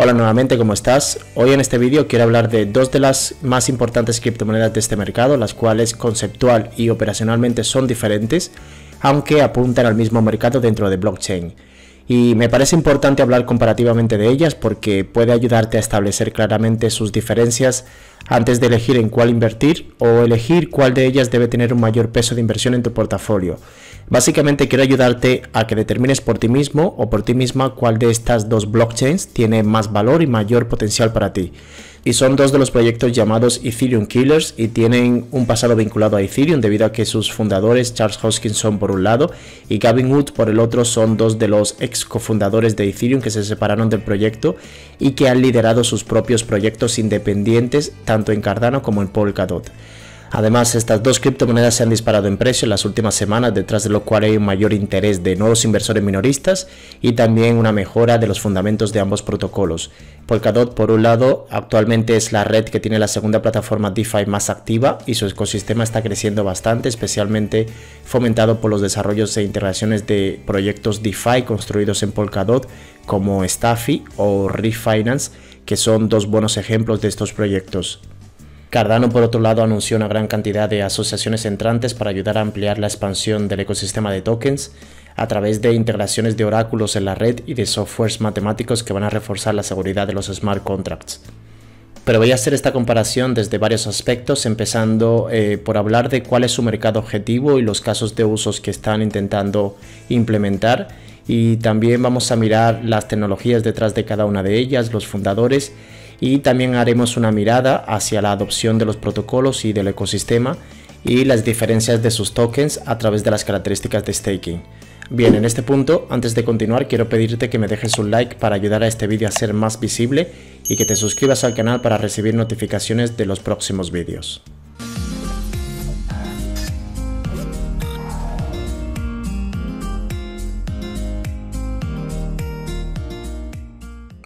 Hola nuevamente, ¿cómo estás? Hoy en este vídeo quiero hablar de dos de las más importantes criptomonedas de este mercado, las cuales conceptual y operacionalmente son diferentes, aunque apuntan al mismo mercado dentro de blockchain y me parece importante hablar comparativamente de ellas porque puede ayudarte a establecer claramente sus diferencias antes de elegir en cuál invertir o elegir cuál de ellas debe tener un mayor peso de inversión en tu portafolio. Básicamente quiero ayudarte a que determines por ti mismo o por ti misma cuál de estas dos blockchains tiene más valor y mayor potencial para ti y son dos de los proyectos llamados Ethereum Killers y tienen un pasado vinculado a Ethereum debido a que sus fundadores Charles Hoskinson por un lado y Gavin Wood por el otro son dos de los ex cofundadores de Ethereum que se separaron del proyecto y que han liderado sus propios proyectos independientes tanto en Cardano como en Polkadot. Además, estas dos criptomonedas se han disparado en precio en las últimas semanas, detrás de lo cual hay un mayor interés de nuevos inversores minoristas y también una mejora de los fundamentos de ambos protocolos. Polkadot, por un lado, actualmente es la red que tiene la segunda plataforma DeFi más activa y su ecosistema está creciendo bastante, especialmente fomentado por los desarrollos e integraciones de proyectos DeFi construidos en Polkadot como Staffy o Refinance, que son dos buenos ejemplos de estos proyectos. Cardano, por otro lado, anunció una gran cantidad de asociaciones entrantes para ayudar a ampliar la expansión del ecosistema de tokens a través de integraciones de oráculos en la red y de softwares matemáticos que van a reforzar la seguridad de los smart contracts. Pero voy a hacer esta comparación desde varios aspectos, empezando eh, por hablar de cuál es su mercado objetivo y los casos de usos que están intentando implementar. Y también vamos a mirar las tecnologías detrás de cada una de ellas, los fundadores y también haremos una mirada hacia la adopción de los protocolos y del ecosistema y las diferencias de sus tokens a través de las características de staking. Bien, en este punto, antes de continuar, quiero pedirte que me dejes un like para ayudar a este vídeo a ser más visible y que te suscribas al canal para recibir notificaciones de los próximos vídeos.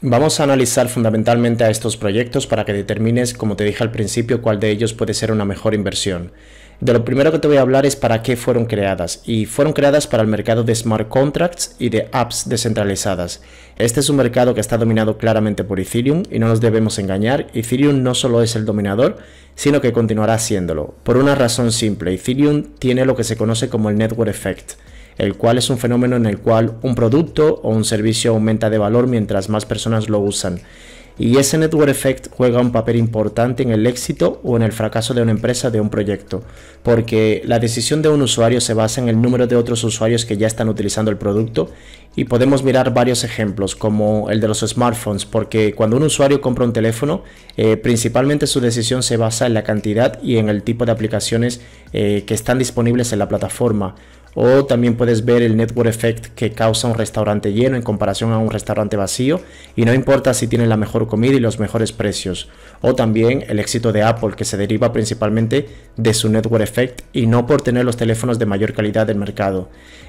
Vamos a analizar fundamentalmente a estos proyectos para que determines, como te dije al principio, cuál de ellos puede ser una mejor inversión. De lo primero que te voy a hablar es para qué fueron creadas, y fueron creadas para el mercado de smart contracts y de apps descentralizadas. Este es un mercado que está dominado claramente por Ethereum, y no nos debemos engañar, Ethereum no solo es el dominador, sino que continuará siéndolo, por una razón simple, Ethereum tiene lo que se conoce como el network effect el cual es un fenómeno en el cual un producto o un servicio aumenta de valor mientras más personas lo usan. Y ese network effect juega un papel importante en el éxito o en el fracaso de una empresa de un proyecto, porque la decisión de un usuario se basa en el número de otros usuarios que ya están utilizando el producto y podemos mirar varios ejemplos como el de los smartphones, porque cuando un usuario compra un teléfono, eh, principalmente su decisión se basa en la cantidad y en el tipo de aplicaciones eh, que están disponibles en la plataforma. O también puedes ver el network effect que causa un restaurante lleno en comparación a un restaurante vacío. Y no importa si tienen la mejor comida y los mejores precios. O también el éxito de Apple que se deriva principalmente de su network effect y no por tener los teléfonos de mayor calidad del mercado.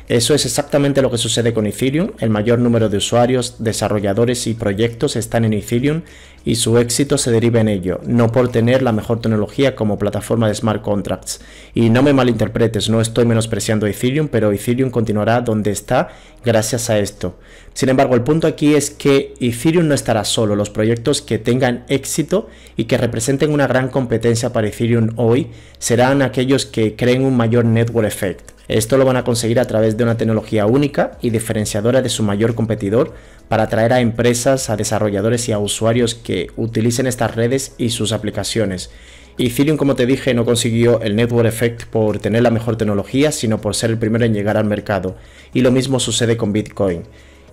Eso es exactamente lo que sucede con Ethereum. El mayor número de usuarios, desarrolladores y proyectos están en Ethereum y su éxito se deriva en ello, no por tener la mejor tecnología como plataforma de smart contracts. Y no me malinterpretes, no estoy menospreciando Ethereum, pero Ethereum continuará donde está gracias a esto. Sin embargo, el punto aquí es que Ethereum no estará solo. Los proyectos que tengan éxito y que representen una gran competencia para Ethereum hoy serán aquellos que creen un mayor network effect. Esto lo van a conseguir a través de una tecnología única y diferenciadora de su mayor competidor para atraer a empresas, a desarrolladores y a usuarios que utilicen estas redes y sus aplicaciones. Ethereum, como te dije, no consiguió el network effect por tener la mejor tecnología, sino por ser el primero en llegar al mercado. Y lo mismo sucede con Bitcoin.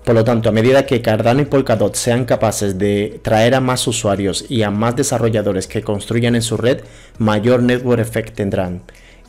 Por lo tanto, a medida que Cardano y Polkadot sean capaces de traer a más usuarios y a más desarrolladores que construyan en su red, mayor network effect tendrán.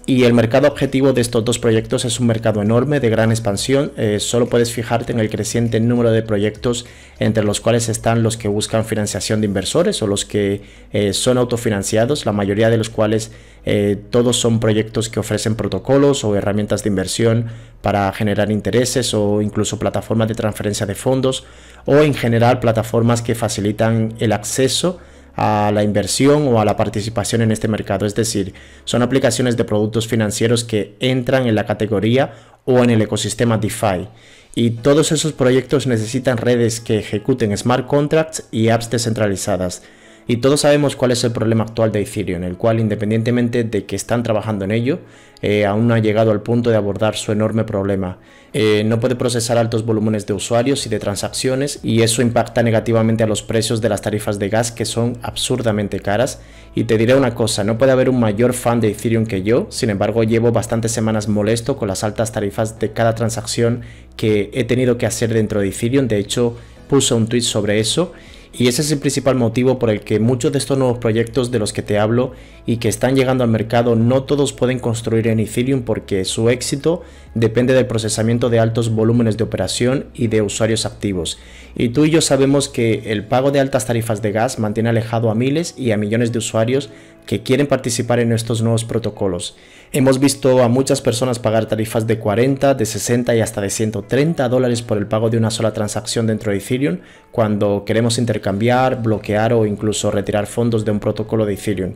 Y el mercado objetivo de estos dos proyectos es un mercado enorme, de gran expansión. Eh, solo puedes fijarte en el creciente número de proyectos entre los cuales están los que buscan financiación de inversores o los que eh, son autofinanciados, la mayoría de los cuales eh, todos son proyectos que ofrecen protocolos o herramientas de inversión para generar intereses o incluso plataformas de transferencia de fondos o en general plataformas que facilitan el acceso a la inversión o a la participación en este mercado. Es decir, son aplicaciones de productos financieros que entran en la categoría o en el ecosistema DeFi. Y todos esos proyectos necesitan redes que ejecuten smart contracts y apps descentralizadas. Y todos sabemos cuál es el problema actual de Ethereum, el cual independientemente de que están trabajando en ello, eh, aún no ha llegado al punto de abordar su enorme problema. Eh, no puede procesar altos volúmenes de usuarios y de transacciones y eso impacta negativamente a los precios de las tarifas de gas que son absurdamente caras. Y te diré una cosa, no puede haber un mayor fan de Ethereum que yo, sin embargo llevo bastantes semanas molesto con las altas tarifas de cada transacción que he tenido que hacer dentro de Ethereum, de hecho puse un tweet sobre eso y ese es el principal motivo por el que muchos de estos nuevos proyectos de los que te hablo y que están llegando al mercado no todos pueden construir en Ethereum porque su éxito depende del procesamiento de altos volúmenes de operación y de usuarios activos. Y tú y yo sabemos que el pago de altas tarifas de gas mantiene alejado a miles y a millones de usuarios que quieren participar en estos nuevos protocolos. Hemos visto a muchas personas pagar tarifas de 40, de 60 y hasta de 130 dólares por el pago de una sola transacción dentro de Ethereum cuando queremos intercambiar, bloquear o incluso retirar fondos de un protocolo de Ethereum.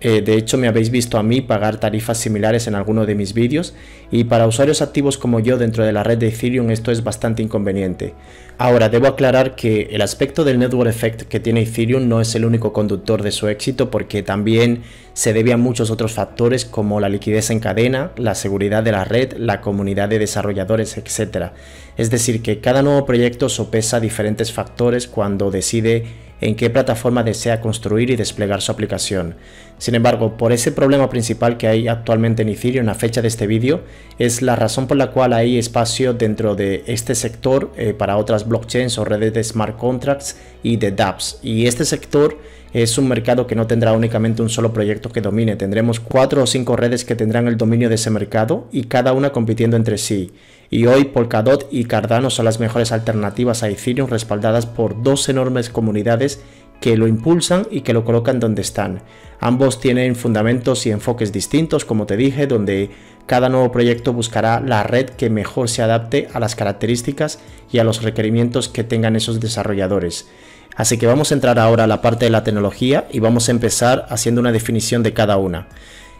Eh, de hecho, me habéis visto a mí pagar tarifas similares en alguno de mis vídeos y para usuarios activos como yo dentro de la red de Ethereum esto es bastante inconveniente. Ahora, debo aclarar que el aspecto del network effect que tiene Ethereum no es el único conductor de su éxito porque también se debe a muchos otros factores como la liquidez la seguridad de la red, la comunidad de desarrolladores, etc. Es decir, que cada nuevo proyecto sopesa diferentes factores cuando decide en qué plataforma desea construir y desplegar su aplicación. Sin embargo, por ese problema principal que hay actualmente en Ethereum la fecha de este vídeo, es la razón por la cual hay espacio dentro de este sector eh, para otras blockchains o redes de smart contracts y de dApps. Y este sector es un mercado que no tendrá únicamente un solo proyecto que domine, tendremos cuatro o cinco redes que tendrán el dominio de ese mercado y cada una compitiendo entre sí. Y hoy Polkadot y Cardano son las mejores alternativas a Ethereum respaldadas por dos enormes comunidades que lo impulsan y que lo colocan donde están. Ambos tienen fundamentos y enfoques distintos, como te dije, donde cada nuevo proyecto buscará la red que mejor se adapte a las características y a los requerimientos que tengan esos desarrolladores. Así que vamos a entrar ahora a la parte de la tecnología y vamos a empezar haciendo una definición de cada una.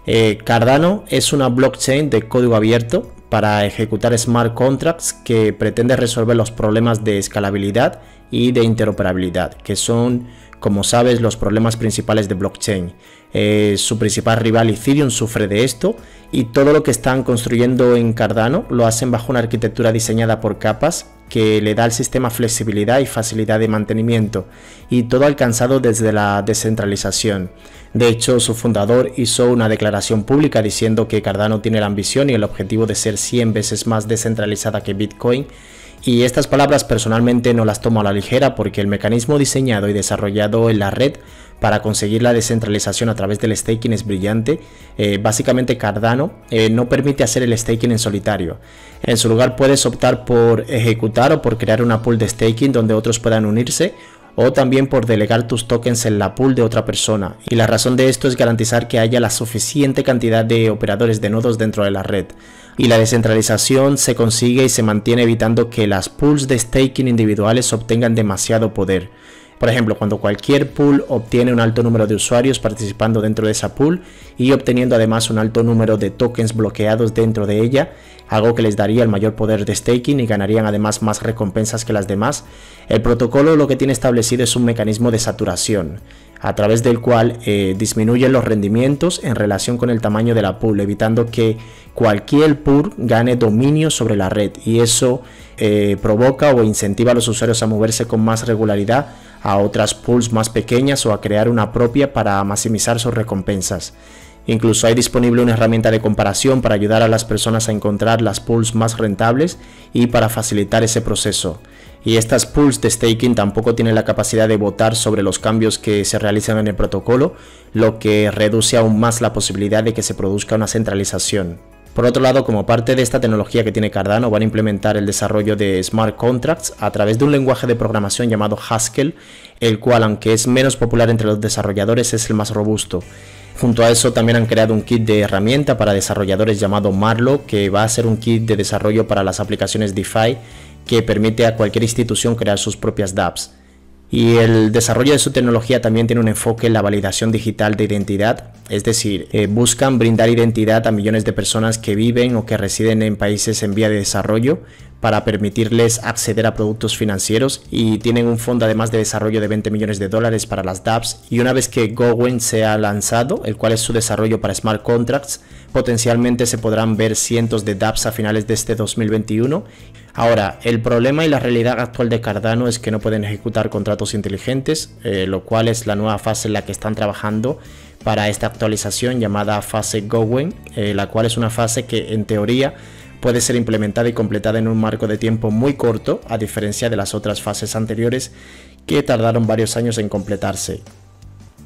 Eh, Cardano es una blockchain de código abierto para ejecutar smart contracts que pretende resolver los problemas de escalabilidad y de interoperabilidad, que son como sabes, los problemas principales de blockchain. Eh, su principal rival Ethereum sufre de esto y todo lo que están construyendo en Cardano lo hacen bajo una arquitectura diseñada por capas que le da al sistema flexibilidad y facilidad de mantenimiento y todo alcanzado desde la descentralización. De hecho, su fundador hizo una declaración pública diciendo que Cardano tiene la ambición y el objetivo de ser 100 veces más descentralizada que Bitcoin y estas palabras personalmente no las tomo a la ligera porque el mecanismo diseñado y desarrollado en la red para conseguir la descentralización a través del staking es brillante. Eh, básicamente Cardano eh, no permite hacer el staking en solitario. En su lugar puedes optar por ejecutar o por crear una pool de staking donde otros puedan unirse o también por delegar tus tokens en la pool de otra persona. Y la razón de esto es garantizar que haya la suficiente cantidad de operadores de nodos dentro de la red y la descentralización se consigue y se mantiene evitando que las pools de staking individuales obtengan demasiado poder. Por ejemplo, cuando cualquier pool obtiene un alto número de usuarios participando dentro de esa pool y obteniendo además un alto número de tokens bloqueados dentro de ella, algo que les daría el mayor poder de staking y ganarían además más recompensas que las demás, el protocolo lo que tiene establecido es un mecanismo de saturación a través del cual eh, disminuyen los rendimientos en relación con el tamaño de la pool, evitando que cualquier pool gane dominio sobre la red y eso eh, provoca o incentiva a los usuarios a moverse con más regularidad a otras pools más pequeñas o a crear una propia para maximizar sus recompensas. Incluso hay disponible una herramienta de comparación para ayudar a las personas a encontrar las pools más rentables y para facilitar ese proceso. Y estas pools de staking tampoco tienen la capacidad de votar sobre los cambios que se realizan en el protocolo, lo que reduce aún más la posibilidad de que se produzca una centralización. Por otro lado, como parte de esta tecnología que tiene Cardano, van a implementar el desarrollo de smart contracts a través de un lenguaje de programación llamado Haskell, el cual, aunque es menos popular entre los desarrolladores, es el más robusto. Junto a eso también han creado un kit de herramienta para desarrolladores llamado Marlowe, que va a ser un kit de desarrollo para las aplicaciones DeFi que permite a cualquier institución crear sus propias dApps. Y el desarrollo de su tecnología también tiene un enfoque en la validación digital de identidad, es decir, eh, buscan brindar identidad a millones de personas que viven o que residen en países en vía de desarrollo para permitirles acceder a productos financieros y tienen un fondo además de desarrollo de 20 millones de dólares para las dApps y una vez que Gowen se ha lanzado, el cual es su desarrollo para smart contracts, potencialmente se podrán ver cientos de dApps a finales de este 2021 Ahora, el problema y la realidad actual de Cardano es que no pueden ejecutar contratos inteligentes, eh, lo cual es la nueva fase en la que están trabajando para esta actualización llamada fase Gowen, eh, la cual es una fase que en teoría puede ser implementada y completada en un marco de tiempo muy corto, a diferencia de las otras fases anteriores que tardaron varios años en completarse.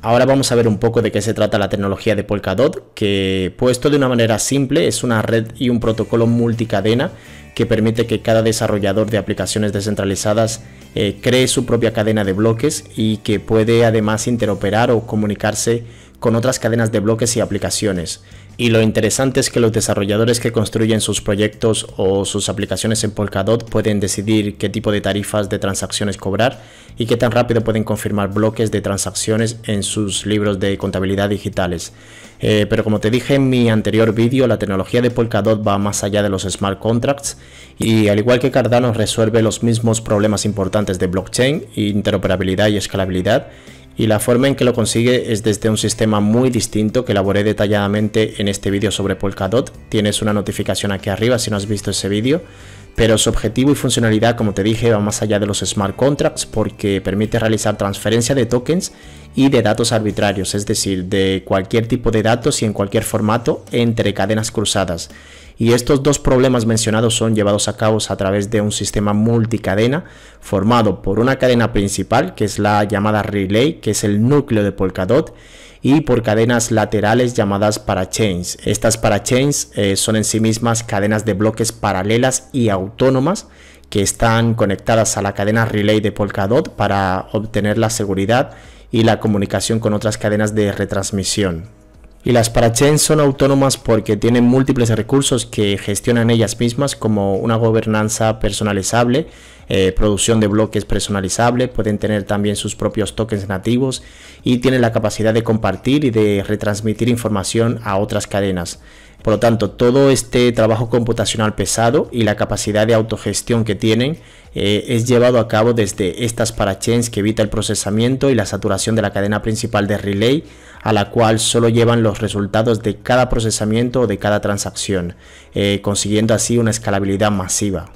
Ahora vamos a ver un poco de qué se trata la tecnología de Polkadot, que puesto de una manera simple es una red y un protocolo multicadena que permite que cada desarrollador de aplicaciones descentralizadas eh, cree su propia cadena de bloques y que puede además interoperar o comunicarse con otras cadenas de bloques y aplicaciones. Y lo interesante es que los desarrolladores que construyen sus proyectos o sus aplicaciones en Polkadot pueden decidir qué tipo de tarifas de transacciones cobrar y qué tan rápido pueden confirmar bloques de transacciones en sus libros de contabilidad digitales. Eh, pero como te dije en mi anterior vídeo, la tecnología de Polkadot va más allá de los smart contracts y al igual que Cardano resuelve los mismos problemas importantes de blockchain, interoperabilidad y escalabilidad y la forma en que lo consigue es desde un sistema muy distinto que elaboré detalladamente en este vídeo sobre Polkadot. Tienes una notificación aquí arriba si no has visto ese vídeo pero su objetivo y funcionalidad, como te dije, va más allá de los smart contracts porque permite realizar transferencia de tokens y de datos arbitrarios, es decir, de cualquier tipo de datos y en cualquier formato entre cadenas cruzadas. Y estos dos problemas mencionados son llevados a cabo a través de un sistema multicadena formado por una cadena principal, que es la llamada relay, que es el núcleo de Polkadot, y por cadenas laterales llamadas parachains. Estas parachains eh, son en sí mismas cadenas de bloques paralelas y autónomas que están conectadas a la cadena relay de Polkadot para obtener la seguridad y la comunicación con otras cadenas de retransmisión. Y las parachains son autónomas porque tienen múltiples recursos que gestionan ellas mismas, como una gobernanza personalizable, eh, producción de bloques personalizable, pueden tener también sus propios tokens nativos y tienen la capacidad de compartir y de retransmitir información a otras cadenas. Por lo tanto, todo este trabajo computacional pesado y la capacidad de autogestión que tienen eh, es llevado a cabo desde estas parachains que evita el procesamiento y la saturación de la cadena principal de relay a la cual solo llevan los resultados de cada procesamiento o de cada transacción, eh, consiguiendo así una escalabilidad masiva.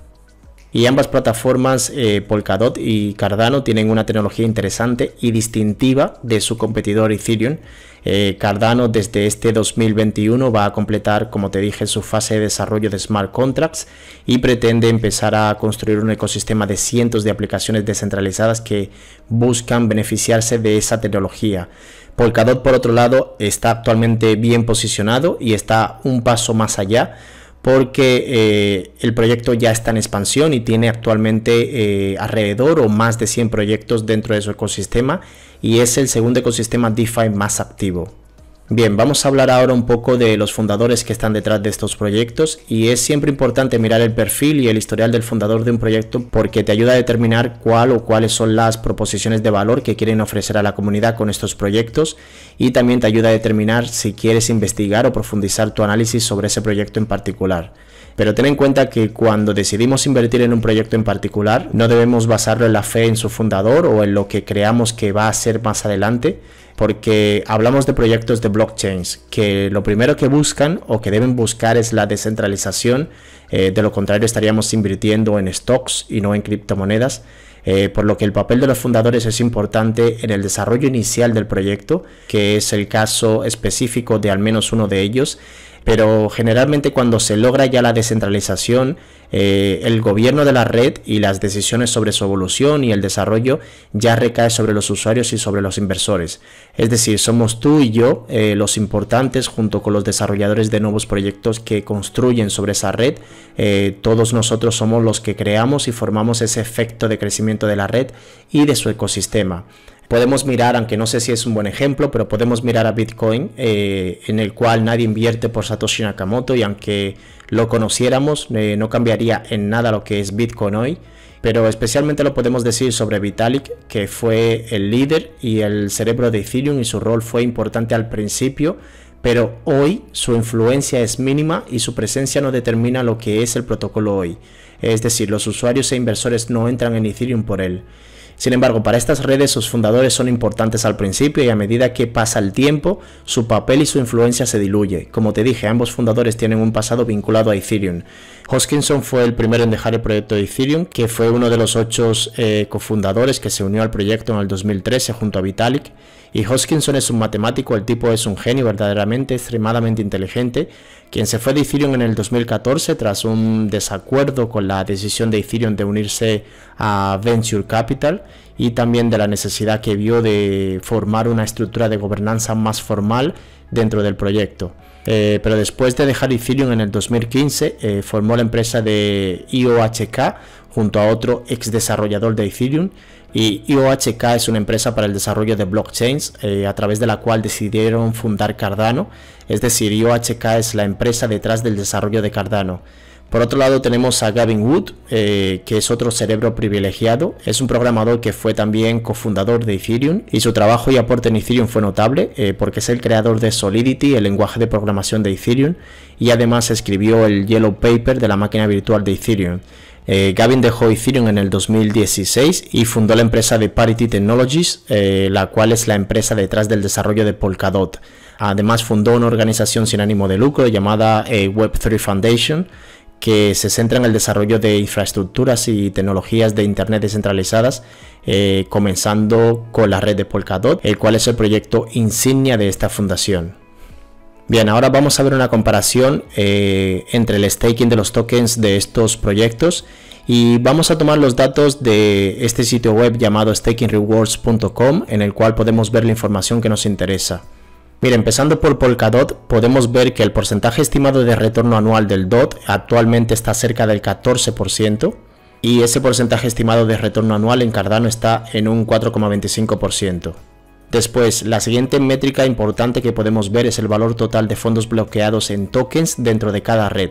Y ambas plataformas, eh, Polkadot y Cardano, tienen una tecnología interesante y distintiva de su competidor Ethereum, eh, Cardano desde este 2021 va a completar, como te dije, su fase de desarrollo de smart contracts y pretende empezar a construir un ecosistema de cientos de aplicaciones descentralizadas que buscan beneficiarse de esa tecnología. Polkadot, por otro lado, está actualmente bien posicionado y está un paso más allá porque eh, el proyecto ya está en expansión y tiene actualmente eh, alrededor o más de 100 proyectos dentro de su ecosistema y es el segundo ecosistema DeFi más activo. Bien, vamos a hablar ahora un poco de los fundadores que están detrás de estos proyectos y es siempre importante mirar el perfil y el historial del fundador de un proyecto porque te ayuda a determinar cuál o cuáles son las proposiciones de valor que quieren ofrecer a la comunidad con estos proyectos y también te ayuda a determinar si quieres investigar o profundizar tu análisis sobre ese proyecto en particular. Pero ten en cuenta que cuando decidimos invertir en un proyecto en particular, no debemos basarlo en la fe en su fundador o en lo que creamos que va a ser más adelante, porque hablamos de proyectos de blockchains que lo primero que buscan o que deben buscar es la descentralización, eh, de lo contrario estaríamos invirtiendo en stocks y no en criptomonedas, eh, por lo que el papel de los fundadores es importante en el desarrollo inicial del proyecto, que es el caso específico de al menos uno de ellos, pero generalmente cuando se logra ya la descentralización, eh, el gobierno de la red y las decisiones sobre su evolución y el desarrollo ya recae sobre los usuarios y sobre los inversores. Es decir, somos tú y yo eh, los importantes junto con los desarrolladores de nuevos proyectos que construyen sobre esa red. Eh, todos nosotros somos los que creamos y formamos ese efecto de crecimiento de la red y de su ecosistema. Podemos mirar, aunque no sé si es un buen ejemplo, pero podemos mirar a Bitcoin, eh, en el cual nadie invierte por Satoshi Nakamoto y aunque lo conociéramos, eh, no cambiaría en nada lo que es Bitcoin hoy. Pero especialmente lo podemos decir sobre Vitalik, que fue el líder y el cerebro de Ethereum y su rol fue importante al principio, pero hoy su influencia es mínima y su presencia no determina lo que es el protocolo hoy. Es decir, los usuarios e inversores no entran en Ethereum por él. Sin embargo, para estas redes sus fundadores son importantes al principio y a medida que pasa el tiempo, su papel y su influencia se diluye. Como te dije, ambos fundadores tienen un pasado vinculado a Ethereum. Hoskinson fue el primero en dejar el proyecto de Ethereum, que fue uno de los ocho eh, cofundadores que se unió al proyecto en el 2013 junto a Vitalik. Y Hoskinson es un matemático, el tipo es un genio verdaderamente, extremadamente inteligente, quien se fue de Ethereum en el 2014 tras un desacuerdo con la decisión de Ethereum de unirse a Venture Capital y también de la necesidad que vio de formar una estructura de gobernanza más formal dentro del proyecto. Eh, pero después de dejar Ethereum en el 2015, eh, formó la empresa de IOHK junto a otro ex desarrollador de Ethereum. Y IOHK es una empresa para el desarrollo de blockchains eh, a través de la cual decidieron fundar Cardano. Es decir, IOHK es la empresa detrás del desarrollo de Cardano. Por otro lado tenemos a Gavin Wood, eh, que es otro cerebro privilegiado. Es un programador que fue también cofundador de Ethereum y su trabajo y aporte en Ethereum fue notable eh, porque es el creador de Solidity, el lenguaje de programación de Ethereum, y además escribió el Yellow Paper de la máquina virtual de Ethereum. Eh, Gavin dejó Ethereum en el 2016 y fundó la empresa de Parity Technologies, la cual es la empresa detrás del desarrollo de Polkadot. Además fundó una organización sin ánimo de lucro llamada Web3 Foundation que se centra en el desarrollo de infraestructuras y tecnologías de Internet descentralizadas, eh, comenzando con la red de Polkadot, el cual es el proyecto insignia de esta fundación. Bien, ahora vamos a ver una comparación eh, entre el staking de los tokens de estos proyectos y vamos a tomar los datos de este sitio web llamado stakingrewards.com en el cual podemos ver la información que nos interesa. Mira, empezando por Polkadot, podemos ver que el porcentaje estimado de retorno anual del DOT actualmente está cerca del 14% y ese porcentaje estimado de retorno anual en Cardano está en un 4,25%. Después, la siguiente métrica importante que podemos ver es el valor total de fondos bloqueados en tokens dentro de cada red.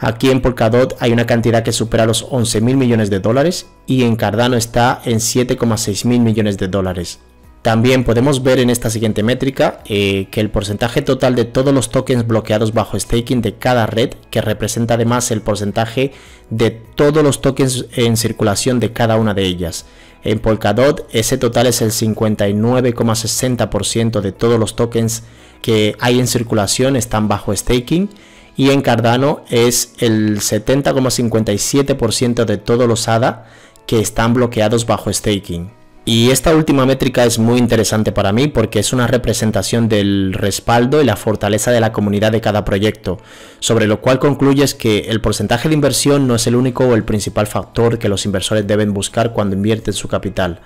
Aquí en Polkadot hay una cantidad que supera los 11 mil millones de dólares y en Cardano está en 7,6 mil millones de dólares. También podemos ver en esta siguiente métrica eh, que el porcentaje total de todos los tokens bloqueados bajo staking de cada red, que representa además el porcentaje de todos los tokens en circulación de cada una de ellas. En Polkadot ese total es el 59,60% de todos los tokens que hay en circulación están bajo staking y en Cardano es el 70,57% de todos los ADA que están bloqueados bajo staking. Y esta última métrica es muy interesante para mí porque es una representación del respaldo y la fortaleza de la comunidad de cada proyecto, sobre lo cual concluyes que el porcentaje de inversión no es el único o el principal factor que los inversores deben buscar cuando invierten su capital.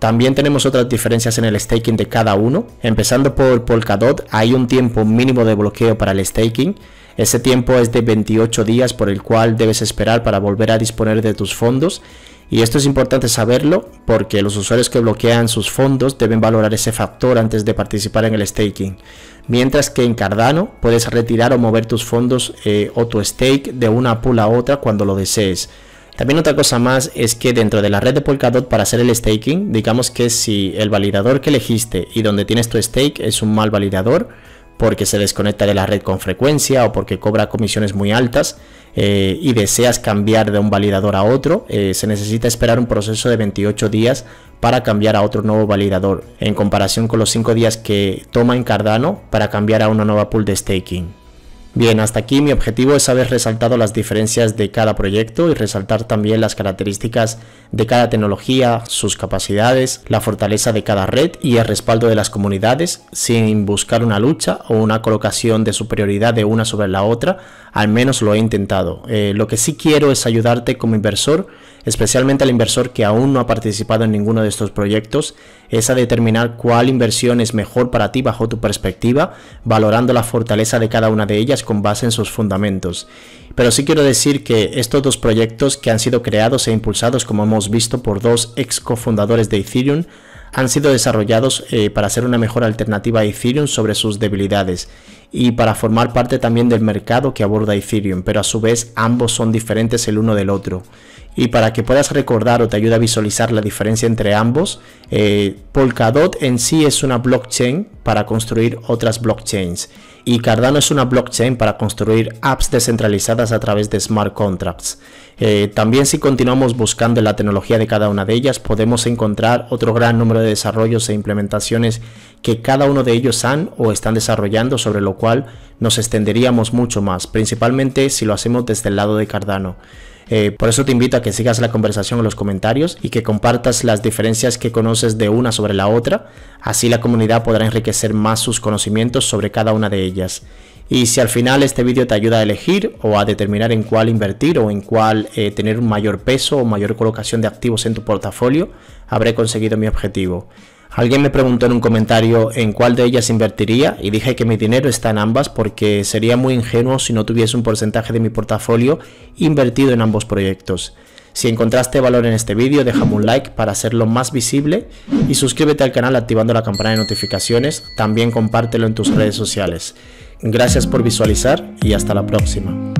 También tenemos otras diferencias en el staking de cada uno. Empezando por Polkadot, hay un tiempo mínimo de bloqueo para el staking. Ese tiempo es de 28 días por el cual debes esperar para volver a disponer de tus fondos y esto es importante saberlo porque los usuarios que bloquean sus fondos deben valorar ese factor antes de participar en el staking. Mientras que en Cardano puedes retirar o mover tus fondos eh, o tu stake de una pool a otra cuando lo desees. También otra cosa más es que dentro de la red de Polkadot para hacer el staking, digamos que si el validador que elegiste y donde tienes tu stake es un mal validador, porque se desconecta de la red con frecuencia o porque cobra comisiones muy altas eh, y deseas cambiar de un validador a otro, eh, se necesita esperar un proceso de 28 días para cambiar a otro nuevo validador, en comparación con los 5 días que toma en Cardano para cambiar a una nueva pool de staking. Bien, hasta aquí mi objetivo es haber resaltado las diferencias de cada proyecto y resaltar también las características de cada tecnología, sus capacidades, la fortaleza de cada red y el respaldo de las comunidades sin buscar una lucha o una colocación de superioridad de una sobre la otra, al menos lo he intentado. Eh, lo que sí quiero es ayudarte como inversor, especialmente al inversor que aún no ha participado en ninguno de estos proyectos, es a determinar cuál inversión es mejor para ti bajo tu perspectiva, valorando la fortaleza de cada una de ellas con base en sus fundamentos. Pero sí quiero decir que estos dos proyectos que han sido creados e impulsados, como hemos visto, por dos ex cofundadores de Ethereum, han sido desarrollados eh, para ser una mejor alternativa a Ethereum sobre sus debilidades y para formar parte también del mercado que aborda Ethereum, pero a su vez ambos son diferentes el uno del otro. Y para que puedas recordar o te ayude a visualizar la diferencia entre ambos, eh, Polkadot en sí es una blockchain para construir otras blockchains y Cardano es una blockchain para construir apps descentralizadas a través de smart contracts. Eh, también si continuamos buscando la tecnología de cada una de ellas, podemos encontrar otro gran número de desarrollos e implementaciones que cada uno de ellos han o están desarrollando, sobre lo cual nos extenderíamos mucho más, principalmente si lo hacemos desde el lado de Cardano. Eh, por eso te invito a que sigas la conversación en los comentarios y que compartas las diferencias que conoces de una sobre la otra. Así la comunidad podrá enriquecer más sus conocimientos sobre cada una de ellas. Y si al final este vídeo te ayuda a elegir o a determinar en cuál invertir o en cuál eh, tener un mayor peso o mayor colocación de activos en tu portafolio, habré conseguido mi objetivo. Alguien me preguntó en un comentario en cuál de ellas invertiría y dije que mi dinero está en ambas porque sería muy ingenuo si no tuviese un porcentaje de mi portafolio invertido en ambos proyectos. Si encontraste valor en este vídeo, déjame un like para hacerlo más visible y suscríbete al canal activando la campana de notificaciones, también compártelo en tus redes sociales. Gracias por visualizar y hasta la próxima.